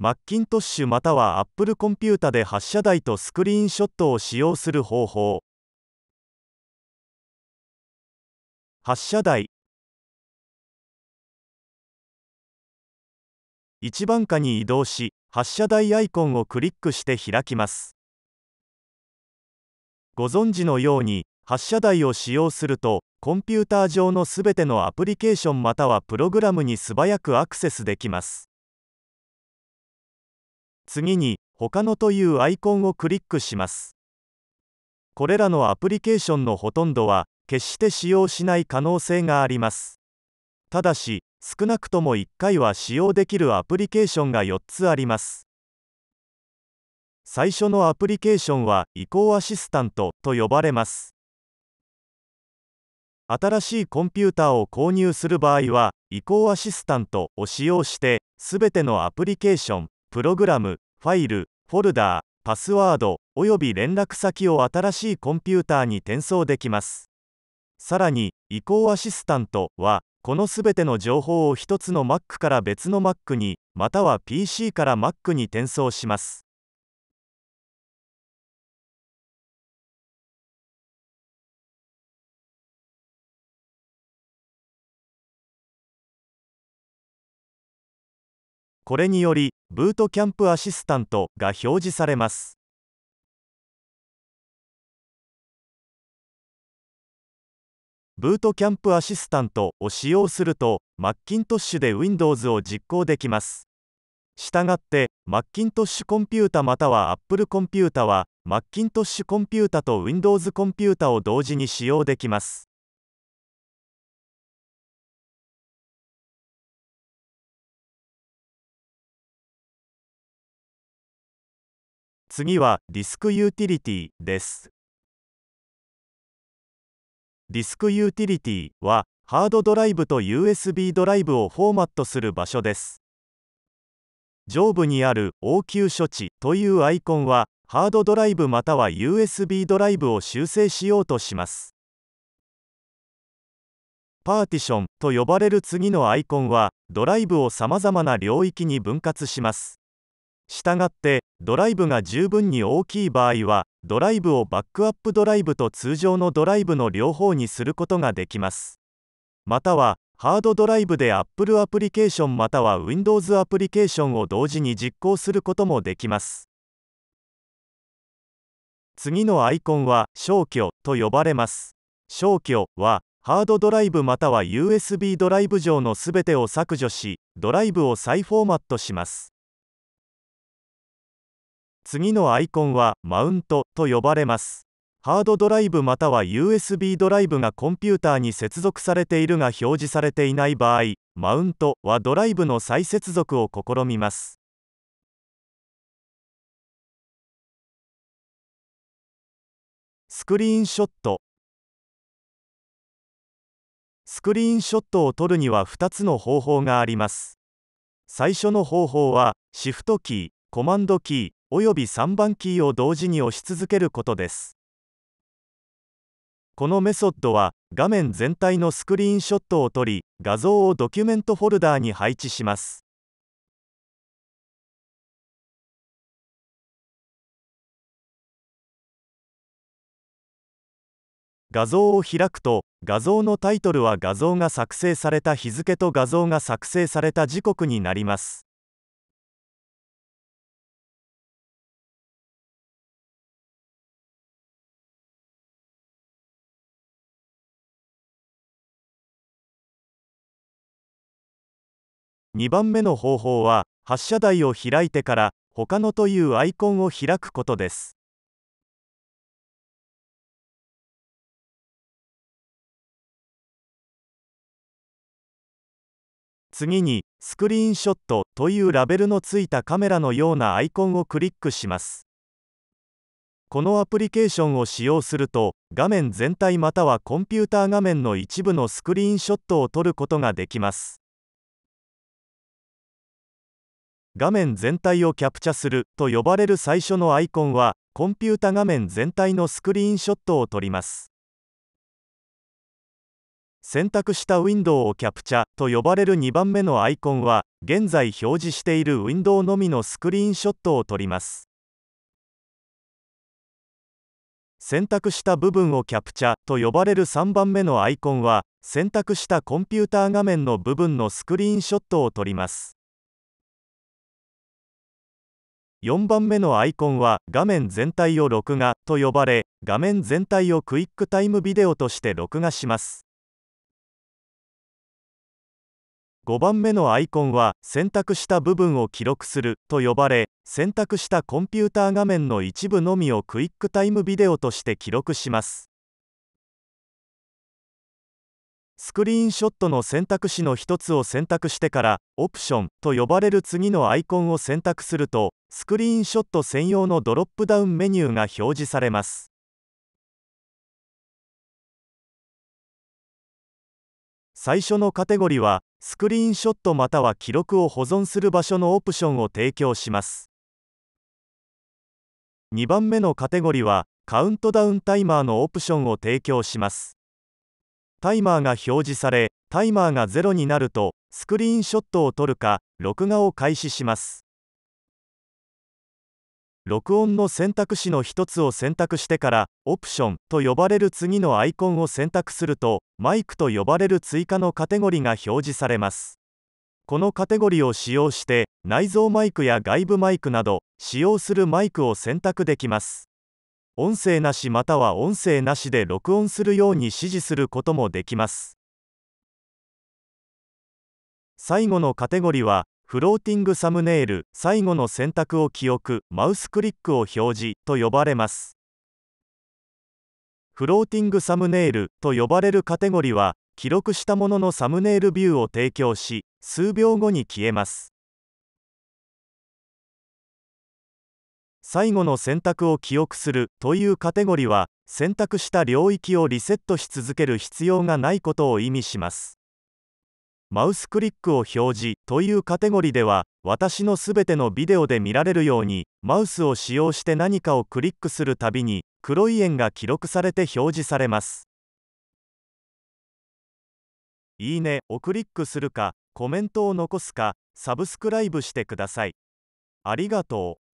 マッキントッシュまたは Apple コンピュータで発射台とスクリーンショットを使用する方法発射台一番下に移動し発射台アイコンをクリックして開きますご存知のように発射台を使用するとコンピューター上のすべてのアプリケーションまたはプログラムに素早くアクセスできます次に他のというアイコンをクリックしますこれらのアプリケーションのほとんどは決して使用しない可能性がありますただし少なくとも1回は使用できるアプリケーションが4つあります最初のアプリケーションは移行アシスタントと呼ばれます新しいコンピューターを購入する場合は移行アシスタントを使用してすべてのアプリケーションプログラム、ファイル、フォルダー、パスワード、および連絡先を新しいコンピューターに転送できます。さらに、移行アシスタントは、このすべての情報を1つの Mac から別の Mac に、または PC から Mac に転送します。これによりブートキャンプアシスタントが表示されますブートキャンプアシスタントを使用するとマッキントッシュで Windows を実行できますしたがってマッキントッシュコンピュータまたは Apple コンピュータはマッキントッシュコンピュータと Windows コンピュータを同時に使用できます次はディスクユーティリティです。ディスクユーティリティはハードドライブと USB ドライブをフォーマットする場所です。上部にある応急処置というアイコンはハードドライブまたは USB ドライブを修正しようとします。パーティションと呼ばれる次のアイコンはドライブをさまざまな領域に分割します。したがってドライブが十分に大きい場合はドライブをバックアップドライブと通常のドライブの両方にすることができますまたはハードドライブで Apple アプリケーションまたは Windows アプリケーションを同時に実行することもできます次のアイコンは消去と呼ばれます消去はハードドライブまたは USB ドライブ上のすべてを削除しドライブを再フォーマットします次のアイコンはマウントと呼ばれますハードドライブまたは USB ドライブがコンピューターに接続されているが表示されていない場合マウントはドライブの再接続を試みますスクリーンショットスクリーンショットを撮るには2つの方法があります最初の方法はシフトキーコマンドキーおよび3番キーを同時に押し続けることですこのメソッドは画面全体のスクリーンショットを撮り画像をドキュメントフォルダーに配置します画像を開くと画像のタイトルは画像が作成された日付と画像が作成された時刻になります2番目の方法は発射台を開いてから他のというアイコンを開くことです次にスクリーンショットというラベルのついたカメラのようなアイコンをクリックしますこのアプリケーションを使用すると画面全体またはコンピューター画面の一部のスクリーンショットを撮ることができます画面全体をキャプチャすると呼ばれる最初のアイコンはコンピュータ画面全体のスクリーンショットを撮ります選択したウィンドウをキャプチャと呼ばれる2番目のアイコンは現在表示しているウィンドウのみのスクリーンショットを撮ります選択した部分をキャプチャと呼ばれる3番目のアイコンは選択したコンピューター画面の部分のスクリーンショットを撮ります4番目のアイコンは画面全体を録画と呼ばれ画面全体をクイックタイムビデオとして録画します5番目のアイコンは選択した部分を記録すると呼ばれ選択したコンピューター画面の一部のみをクイックタイムビデオとして記録しますスクリーンショットの選択肢の1つを選択してからオプションと呼ばれる次のアイコンを選択するとスクリーンショット専用のドロップダウンメニューが表示されます最初のカテゴリはスクリーンショットまたは記録を保存する場所のオプションを提供します2番目のカテゴリはカウントダウンタイマーのオプションを提供しますタイマーが表示されタイマーが0になるとスクリーンショットを撮るか録画を開始します録音の選択肢の1つを選択してからオプションと呼ばれる次のアイコンを選択するとマイクと呼ばれる追加のカテゴリが表示されますこのカテゴリを使用して内蔵マイクや外部マイクなど使用するマイクを選択できます音声なしまたは音声なしで録音するように指示することもできます最後のカテゴリはフローティングサムネイル最後の選択を記憶マウスクリックを表示と呼ばれますフローティングサムネイルと呼ばれるカテゴリは記録したもののサムネイルビューを提供し数秒後に消えます最後の選択を記憶するというカテゴリは選択した領域をリセットし続ける必要がないことを意味しますマウスクリックを表示というカテゴリでは私のすべてのビデオで見られるようにマウスを使用して何かをクリックするたびに黒い円が記録されて表示されますいいねをクリックするかコメントを残すかサブスクライブしてくださいありがとう